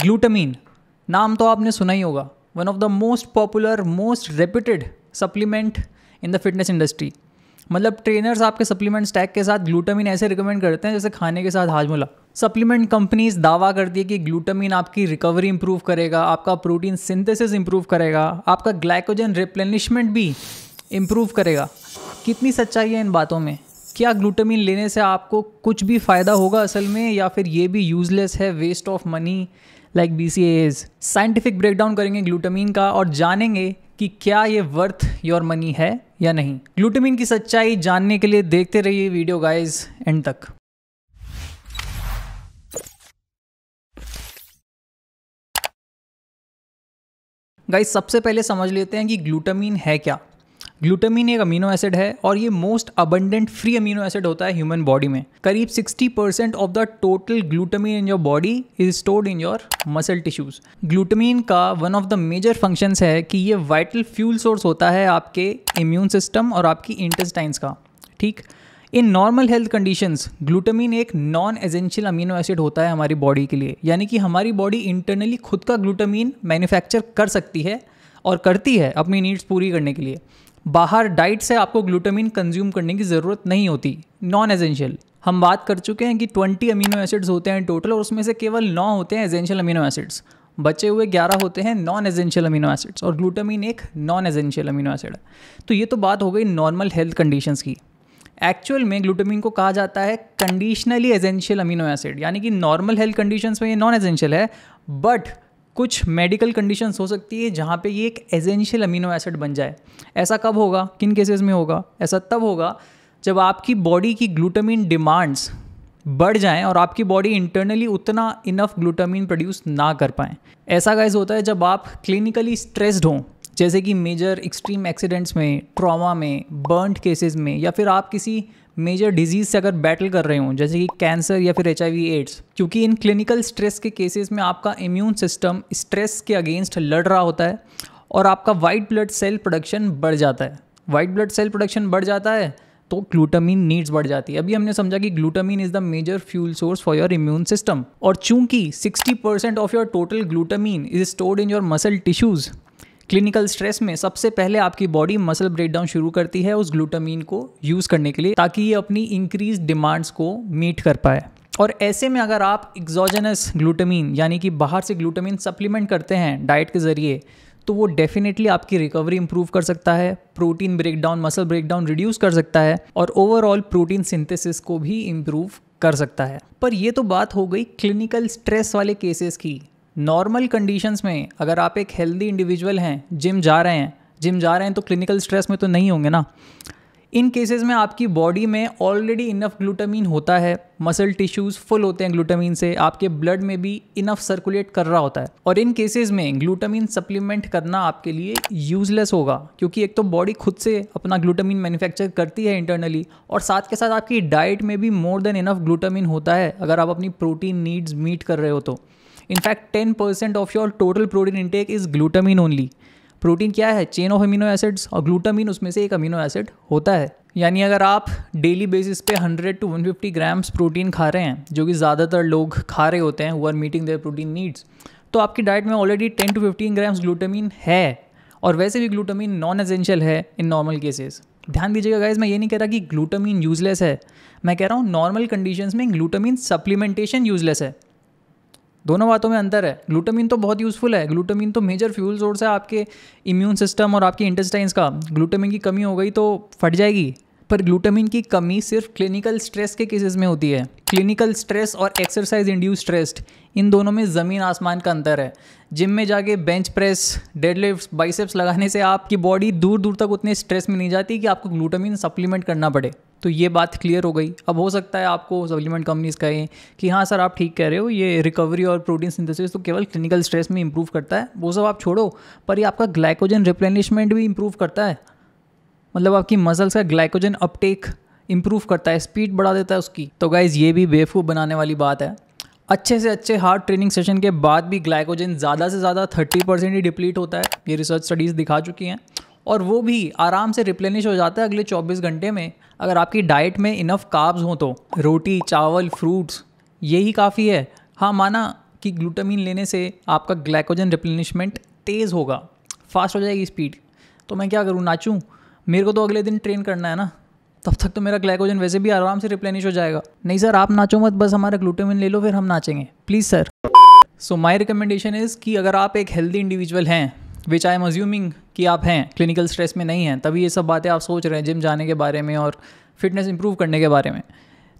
ग्लूटमीन नाम तो आपने सुना ही होगा one of the most popular most reputed supplement in the fitness industry मतलब ट्रेनर्स आपके सप्लीमेंट स्टैक के साथ ग्लूटामिन ऐसे रिकमेंड करते हैं जैसे खाने के साथ हाजमोला सप्लीमेंट कंपनीज दावा करती है कि ग्लूटामिन आपकी रिकवरी इंप्रूव करेगा आपका प्रोटीन सिंथेसिस इंप्रूव करेगा आपका ग्लाइकोजन रिप्लेनिशमेंट भी इम्प्रूव करेगा कितनी सच्चाई है इन बातों में क्या ग्लूटामिन लेने से आपको कुछ भी फ़ायदा होगा असल में या फिर ये भी यूज़लेस है waste of money like we see as scientific breakdown करेंगे ग्लूटामिन का और जानेंगे कि क्या ये वर्थ योर मनी है या नहीं ग्लूटामिन की सच्चाई जानने के लिए देखते रहिए वीडियो गाइज एंड तक गाइज सबसे पहले समझ लेते हैं कि ग्लूटामीन है क्या ग्लूटामिन एक अमीनो एसिड है और ये most abundant free amino acid होता है ह्यूमन बॉडी में करीब 60 percent of the total glutamine in your body is stored in your muscle tissues glutamine का one of the major functions है कि ये वाइटल फ्यूल सोर्स होता है आपके इम्यून सिस्टम और आपकी इंटेस्टाइंस का ठीक in normal health conditions glutamine एक नॉन एजेंशियल अमीनो एसिड होता है हमारी बॉडी के लिए यानी कि हमारी बॉडी इंटरनली खुद का ग्लूटामिन मैन्युफैक्चर कर सकती है और करती है अपनी नीड्स पूरी करने के लिए बाहर डाइट से आपको ग्लूटामिन कंज्यूम करने की ज़रूरत नहीं होती नॉन एजेंशियल हम बात कर चुके हैं कि 20 अमीनो एसिड्स होते हैं टोटल और उसमें से केवल नौ होते हैं एजेंशियल अमीनो एसिड्स बचे हुए 11 होते हैं नॉन एजेंशियल अमीनो एसिड्स और ग्लूटामिन एक नॉन एजेंशियल अमीनो एसिड है तो ये तो बात हो गई नॉर्मल हेल्थ कंडीशंस की एक्चुअल में ग्लूटामिन को कहा जाता है कंडीशनली एजेंशियल अमीनो एसिड यानी कि नॉर्मल हेल्थ कंडीशंस में ये नॉन एजेंशियल है बट कुछ मेडिकल कंडीशंस हो सकती है जहाँ पे ये एक एजेंशियल अमीनो एसिड बन जाए ऐसा कब होगा किन केसेस में होगा ऐसा तब होगा जब आपकी बॉडी की ग्लूटामिन डिमांड्स बढ़ जाएं और आपकी बॉडी इंटरनली उतना इनफ ग्लूटामिन प्रोड्यूस ना कर पाएँ ऐसा गाइज होता है जब आप क्लिनिकली स्ट्रेस्ड हों जैसे कि मेजर एक्सट्रीम एक्सीडेंट्स में ट्रॉमा में बर्न केसेस में या फिर आप किसी मेजर डिजीज से अगर बैटल कर रहे हों जैसे कि कैंसर या फिर एच एड्स क्योंकि इन क्लिनिकल स्ट्रेस के केसेस में आपका इम्यून सिस्टम स्ट्रेस के अगेंस्ट लड़ रहा होता है और आपका वाइट ब्लड सेल प्रोडक्शन बढ़ जाता है वाइट ब्लड सेल प्रोडक्शन बढ़ जाता है तो ग्लूटामिन नीड्स बढ़ जाती है अभी हमने समझा कि glutamine is the major fuel source for your immune system और चूंकि 60% of your total glutamine is stored in your muscle tissues clinical stress में सबसे पहले आपकी बॉडी मसल ब्रेकडाउन शुरू करती है उस ग्लूटामीन को यूज़ करने के लिए ताकि ये अपनी इंक्रीज डिमांड्स को मीट कर पाए और ऐसे में अगर आप एक्जोजनस ग्लूटामीन यानी कि बाहर से ग्लूटामीन सप्लीमेंट करते हैं डाइट के ज़रिए तो वो डेफिनेटली आपकी रिकवरी इंप्रूव कर सकता है protein breakdown muscle breakdown reduce कर सकता है और ओवरऑल प्रोटीन सिंथेसिस को भी इम्प्रूव कर सकता है पर ये तो बात हो गई क्लिनिकल स्ट्रेस वाले केसेस की नॉर्मल कंडीशंस में अगर आप एक हेल्दी इंडिविजुअल हैं जिम जा रहे हैं जिम जा रहे हैं तो क्लिनिकल स्ट्रेस में तो नहीं होंगे ना इन केसेस में आपकी बॉडी में ऑलरेडी इनफ ग्लूटामीन होता है मसल टिश्यूज़ फुल होते हैं ग्लूटामीन से आपके ब्लड में भी इनफ सर्कुलेट कर रहा होता है और इन केसेस में ग्लूटामीन सप्लीमेंट करना आपके लिए यूजलेस होगा क्योंकि एक तो बॉडी खुद से अपना ग्लूटामीन मैन्युफैक्चर करती है इंटरनली और साथ के साथ आपकी डाइट में भी मोर देन इनफ ग्लूटामीन होता है अगर आप अपनी प्रोटीन नीड्स मीट कर रहे हो तो in fact ten percent of your total protein intake is glutamine only protein क्या है चेन ऑफ अमीनो एसिड्स और ग्लूटामिन उसमें से एक अमीनो एसिड होता है यानी अगर आप डेली बेसिस पे 100 टू 150 ग्राम्स प्रोटीन खा रहे हैं जो कि ज़्यादातर लोग खा रहे होते हैं वो are meeting their protein needs तो आपकी डाइट में ऑलरेडी 10 टू 15 ग्राम्स ग्लूटामिन है और वैसे भी ग्लूटामिन नॉन एसेंशियल है इन नॉर्मल केसेस ध्यान दीजिएगा गाइज मैं ये नहीं कह रहा कि ग्लूटामिन यूजलेस है मैं कह रहा हूँ नॉर्मल कंडीशंस में ग्लूटामिन सप्लीमेंटेशन यूजलेस है दोनों बातों में अंतर है ग्लूटामिन तो बहुत यूज़फुल है ग्लूटामिन तो मेजर फ्यूल सोर्स है आपके इम्यून सिस्टम और आपकी इंटेस्टाइंस का ग्लूटामिन की कमी हो गई तो फट जाएगी पर ग्लूटामिन की कमी सिर्फ क्लिनिकल स्ट्रेस के केसेस में होती है क्लिनिकल स्ट्रेस और एक्सरसाइज इंड्यूस स्ट्रेस इन दोनों में ज़मीन आसमान का अंतर है जिम में जाके बेंच प्रेस डेडलिफ्ट बाइसेप्स लगाने से आपकी बॉडी दूर दूर तक उतने स्ट्रेस में नहीं जाती कि आपको ग्लूटामिन सप्लीमेंट करना पड़े तो ये बात क्लियर हो गई अब हो सकता है आपको सप्लीमेंट कंपनीज कहें कि हाँ सर आप ठीक कह रहे हो ये रिकवरी और प्रोटीन सिंथेसिस तो केवल क्लिनिकल स्ट्रेस में इंप्रूव करता है वो सब आप छोड़ो पर ये आपका ग्लाइकोजन रिप्लेनिशमेंट भी इंप्रूव करता है मतलब आपकी मसल्स का ग्लाइकोजन अपटेक इम्प्रूव करता है स्पीड बढ़ा देता है उसकी तो गाइज़ ये भी बेवकूफ़ बनाने वाली बात है अच्छे से अच्छे हार्ड ट्रेनिंग सेशन के बाद भी ग्लाइकोजन ज़्यादा से ज़्यादा थर्टी परसेंट ही डिप्लीट होता है ये रिसर्च स्टडीज़ दिखा चुकी हैं और वो भी आराम से रिप्लेनिश हो जाता है अगले 24 घंटे में अगर आपकी डाइट में इनफ काब्स हों तो रोटी चावल फ्रूट्स यही काफ़ी है हाँ माना कि ग्लूटामिन लेने से आपका ग्लाइकोजन रिप्लेनिशमेंट तेज़ होगा फास्ट हो जाएगी स्पीड तो मैं क्या करूँ नाचूँ मेरे को तो अगले दिन ट्रेन करना है ना तब तक तो मेरा ग्लाइकोजन वैसे भी आराम से रिप्लेनिश हो जाएगा नहीं सर आप नाचो मत बस हमारा ग्लूटामिन ले लो फिर हम नाचेंगे please sir so my recommendation is कि अगर आप एक हेल्दी इंडिविजुअल हैं विच आई एम अज्यूमिंग कि आप हैं क्लिनिकल स्ट्रेस में नहीं हैं तभी ये सब बातें आप सोच रहे हैं जिम जाने के बारे में और फिटनेस इंप्रूव करने के बारे में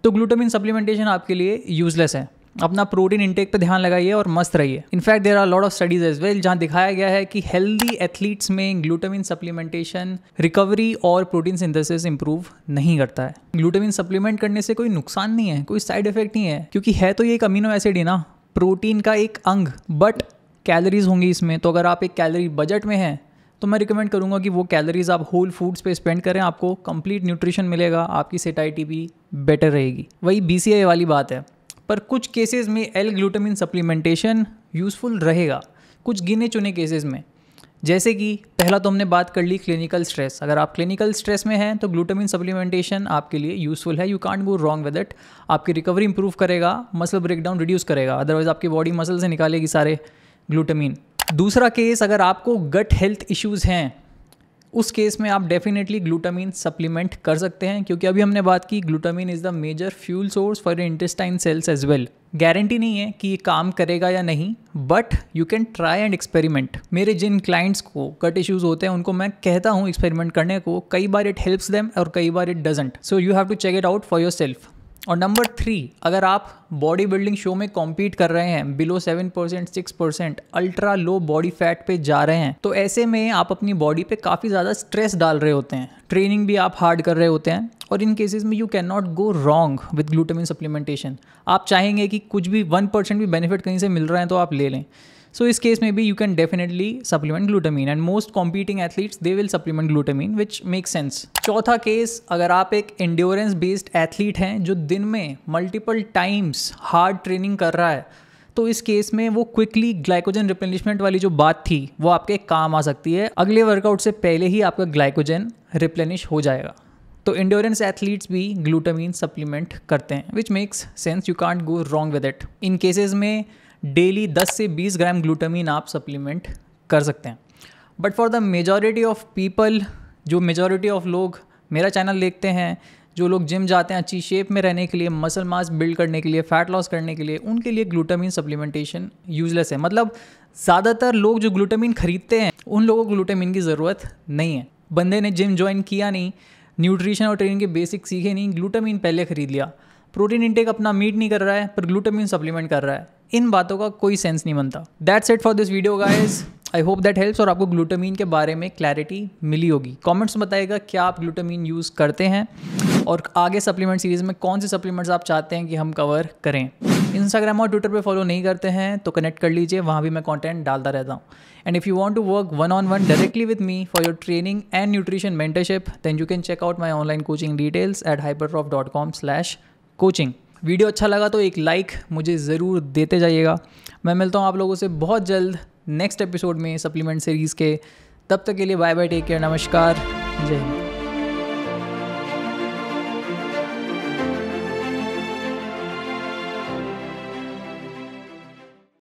तो ग्लूटामिन सप्लीमेंटेशन आपके लिए यूज़लेस है अपना प्रोटीन इंटेक पे ध्यान लगाइए और मस्त रहिए in fact there are lot of studies as well जहाँ दिखाया गया है कि हेल्दी एथलीट्स में ग्लूटामिन सप्लीमेंटेशन रिकवरी और प्रोटीन सिंथेसिस इंप्रूव नहीं करता है ग्लूटामिन सप्लीमेंट करने से कोई नुकसान नहीं है कोई साइड इफेक्ट नहीं है क्योंकि है तो ये एक अमीनो एसिड है ना प्रोटीन का एक अंग बट कैलरीज होंगी इसमें तो अगर आप एक कैलरी बजट में हैं तो मैं रिकमेंड करूँगा कि वो कैलोरीज आप होल फूड्स पे स्पेंड करें आपको कंप्लीट न्यूट्रिशन मिलेगा आपकी सेटाइटी भी बेटर रहेगी वही बी वाली बात है पर कुछ केसेस में एल ग्लूटामिन सप्लीमेंटेशन यूज़फुल रहेगा कुछ गिने चुने केसेस में जैसे कि पहला तो हमने बात कर ली क्लिनिकल स्ट्रेस अगर आप क्लिनिकल स्ट्रेस में हैं तो ग्लूटामिन सप्लीमेंटेशन आपके लिए यूज़फुल है you can't go wrong with it आपकी रिकवरी इंप्रूव करेगा मसल ब्रेकडाउन रिड्यूस करेगा अदरवाइज आपकी बॉडी मसल से निकालेगी सारे ग्लूटामिन दूसरा केस अगर आपको गट हेल्थ इश्यूज़ हैं उस केस में आप डेफिनेटली ग्लूटामिन सप्लीमेंट कर सकते हैं क्योंकि अभी हमने बात की glutamine is the major fuel source for intestine cells as well guarantee नहीं है कि ये काम करेगा या नहीं but you can try and experiment मेरे जिन क्लाइंट्स को कट इश्यूज होते हैं उनको मैं कहता हूँ एक्सपेरिमेंट करने को कई बार इट हेल्प्स देम और कई बार it doesn't so you have to check it out for yourself और नंबर थ्री अगर आप बॉडी बिल्डिंग शो में कॉम्पीट कर रहे हैं below seven percent six percent ultra low body fat पे जा रहे हैं तो ऐसे में आप अपनी बॉडी पे काफ़ी ज़्यादा स्ट्रेस डाल रहे होते हैं ट्रेनिंग भी आप हार्ड कर रहे होते हैं और इन केसेस में you can not go wrong with glutamine supplementation आप चाहेंगे कि कुछ भी वन परसेंट भी बेनिफिट कहीं से मिल रहा है तो आप ले लें सो इस केस में भी you can definitely supplement glutamine and most competing athletes they will supplement glutamine which make sense चौथा केस अगर आप एक इंड्योरेंस बेस्ड एथलीट हैं जो दिन में मल्टीपल टाइम्स हार्ड ट्रेनिंग कर रहा है तो इस केस में वो क्विकली ग्लाइकोजन रिप्लेनिशमेंट वाली जो बात थी वो आपके काम आ सकती है अगले वर्कआउट से पहले ही आपका ग्लाइकोजन रिप्लेनिश हो जाएगा तो इंड्योरेंस एथलीट्स भी ग्लूटामीन सप्लीमेंट करते हैं which makes sense you can't go wrong with it in cases में डेली 10 से 20 ग्राम ग्लूटामीन आप सप्लीमेंट कर सकते हैं but for the majority of people जो मेजॉरिटी ऑफ लोग मेरा चैनल देखते हैं जो लोग जिम जाते हैं अच्छी शेप में रहने के लिए मसल मास बिल्ड करने के लिए फैट लॉस करने के लिए उनके लिए ग्लूटामिन सप्लीमेंटेशन यूजलेस है मतलब ज़्यादातर लोग जो ग्लूटामिन खरीदते हैं उन लोगों को ग्लूटामिन की ज़रूरत नहीं है बंदे ने जिम ज्वाइन किया नहीं न्यूट्रिशन और ट्रेनिंग के बेसिक सीखे नहीं ग्लूटामिन पहले खरीद लिया प्रोटीन इंटेक अपना मीट नहीं कर रहा है पर ग्लूटामिन सप्लीमेंट कर रहा है इन बातों का कोई सेंस नहीं बनता that's it for this video guys I hope that helps और आपको ग्लूटामीन के बारे में क्लैरिटी मिली होगी कॉमेंट्स में बताएगा क्या आप ग्लूटामीन यूज़ करते हैं और आगे सप्लीमेंट सीरीज़ में कौन से सप्लीमेंट्स आप चाहते हैं कि हम कवर करें इंस्टाग्राम और ट्विटर पे फॉलो नहीं करते हैं तो कनेक्ट कर लीजिए वहाँ भी मैं कंटेंट डालता रहता हूँ and if you want to work one on one directly with me for your training and nutrition mentorship then you can check out my online coaching details at hyper dot com slash coaching video अच्छा लगा तो एक like मुझे ज़रूर देते जाइएगा मैं मिलता हूँ आप लोगों से बहुत जल्द नेक्स्ट एपिसोड में सप्लीमेंट सीरीज़ के तब तक के लिए बाय बाय टेक केयर नमस्कार जय हिंद